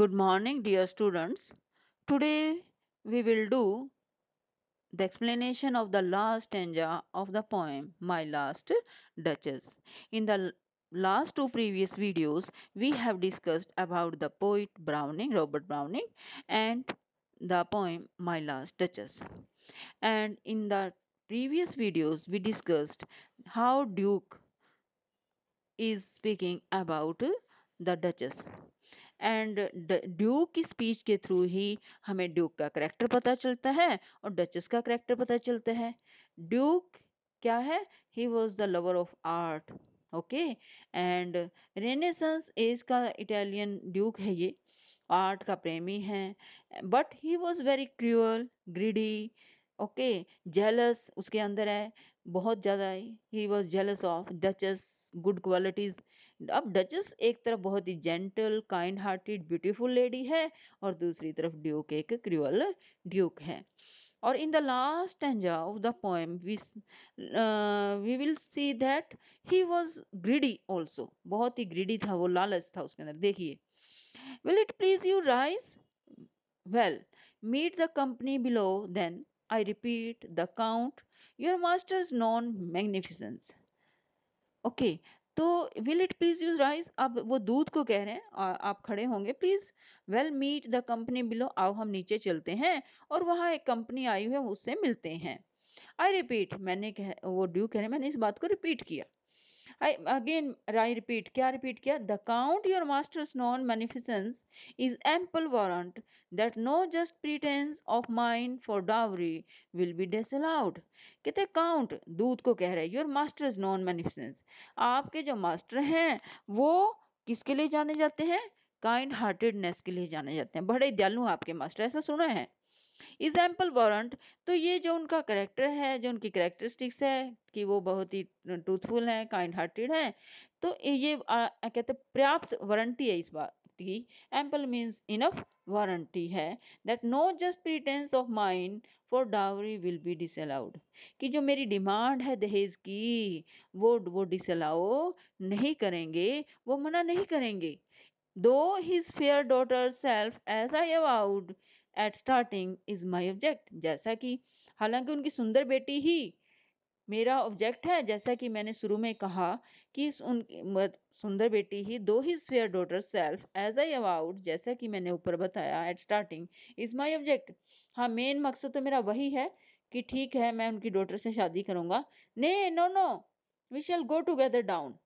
Good morning, dear students. Today we will do the explanation of the last stanza of the poem My Last Duchess. In the last two previous videos, we have discussed about the poet Browning, Robert Browning, and the poem My Last Duchess. And in the previous videos, we discussed how Duke is speaking about the Duchess and duke की speech के through ही हमें duke का character पता चलता है और duchess का करेक्टर पता चलता है ड्यूक क्या है he was the lover of art okay and renaissance age का इटालियन ड्यूक है ये आर्ट का प्रेमी है but he was very cruel greedy okay jealous उसके अंदर है बहुत ज़्यादा he was jealous of duchess good qualities अब डचेस एक तरफ बहुत ही gentle kind hearted beautiful lady है और दूसरी तरफ ड्यूक एक क्रियल ड्यूक है और in the last stanza of the poem we we will see that he was greedy also बहुत ही ग्रीडी था वो लालच था उसके अंदर देखिए will it please you rise we'll meet the company below then I repeat the count your master's known magnificence okay तो will it please use rise अब वो दूध को कह रहे हैं आ, आप खड़े होंगे please we'll meet the company below आओ हम नीचे चलते हैं और वहाँ एक कंपनी आई हुई है उससे मिलते हैं आई रिपीट मैंने कह वो ड्यू कह रहे मैंने इस बात को रिपीट किया आई अगेन आई रिपीट क्या रिपीट किया the count your master's known magnificence is ample warrant that no just pretence of mind for dowry will be disallowed कहते काउंट दूध को कह रहे हैं योर मास्टर्स नॉन मैनिफिसेंस आपके जो मास्टर हैं वो किसके लिए जाने जाते हैं काइंड हार्टेडनेस के लिए जाने जाते हैं बड़े दयालु आपके मास्टर ऐसा सुना है एग्जाम्पल वारंट तो ये जो उनका करेक्टर है जो उनकी करेक्टरिस्टिक्स है कि वो बहुत ही ट्रूथफुल हैं काइंड हार्टेड हैं तो ये आ, कहते पर्याप्त वारंटी है इस बात की एम्पल मीन्स इनफ वारंटी है that no just pretence of mind for dowry will be disallowed कि जो मेरी डिमांड है दहेज की वो वो डिसअलाउ नहीं करेंगे वो मना नहीं करेंगे though his fair daughter self as I avowed at starting is my object जैसा कि हालांकि उनकी सुंदर बेटी ही मेरा ऑब्जेक्ट है जैसा कि मैंने शुरू में कहा कि उन सुंदर बेटी ही दो ही fair daughter self as I about जैसा कि मैंने ऊपर बताया at starting is my object हाँ मेन मकसद तो मेरा वही है कि ठीक है मैं उनकी डॉटर से शादी करूँगा ने no no we shall go together down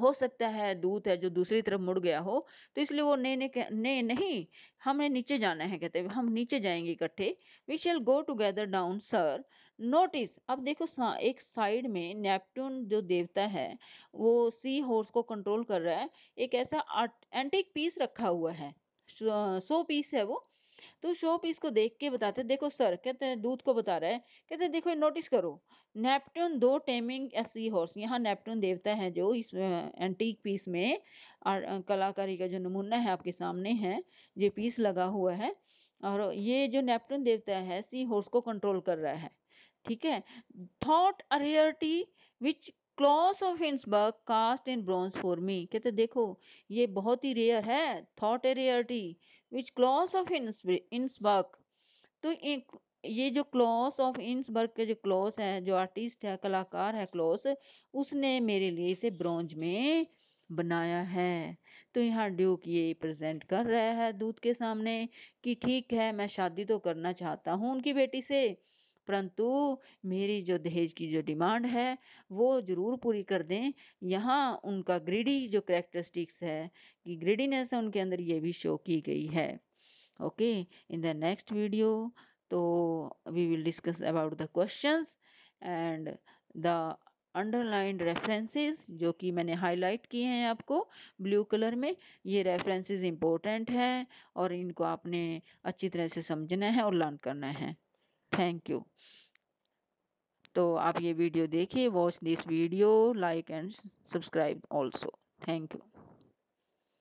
हो सकता है दूत है जो दूसरी तरफ मुड़ गया हो तो इसलिए वो ने ने, ने नहीं हमें नीचे जाना है कहते हम नीचे जाएंगे इकट्ठे we shall go together down sir notice अब देखो सा, एक साइड में नेपट्टून जो देवता है वो सी हॉर्स को कंट्रोल कर रहा है एक ऐसा एंटिक पीस रखा हुआ है सो पीस है वो तो शो पीस को देख के बताते देखो सर कहते हैं दूध को बता रहा है कहते हैं देखो नोटिस करो Neptune though taming sea horse यहाँ नेपट्टून देवता है जो इस एंटीक पीस में कलाकारी का जो नमूना है आपके सामने है ये पीस लगा हुआ है और ये जो नेपट्टून देवता है सी हॉर्स को कंट्रोल कर रहा है ठीक है thought rarity which Claus of Innsbruck cast in bronze for me कहते देखो ये बहुत ही रेयर है thought a which Claus of Innsbruck तो एक ये जो क्लॉस ऑफ इंसबर्ग के जो क्लॉस है जो आर्टिस्ट है कलाकार है क्लॉस उसने मेरे लिए इसे ब्रॉन्ज में बनाया है तो यहाँ ड्यूक ये प्रेजेंट कर रहा है दूध के सामने कि ठीक है मैं शादी तो करना चाहता हूँ उनकी बेटी से परंतु मेरी जो दहेज की जो डिमांड है वो ज़रूर पूरी कर दें यहाँ उनका ग्रीडी जो करेक्टरिस्टिक्स है कि ग्रीडीनेस है उनके अंदर ये भी शो की गई है okay in the next video तो we will discuss about the questions and the underlined references जो कि मैंने हाईलाइट किए हैं आपको ब्लू कलर में ये रेफरेंसेस इम्पोर्टेंट है और इनको आपने अच्छी तरह से समझना है और लर्न करना है थैंक यू तो आप ये वीडियो देखिए watch this video like and subscribe also thank you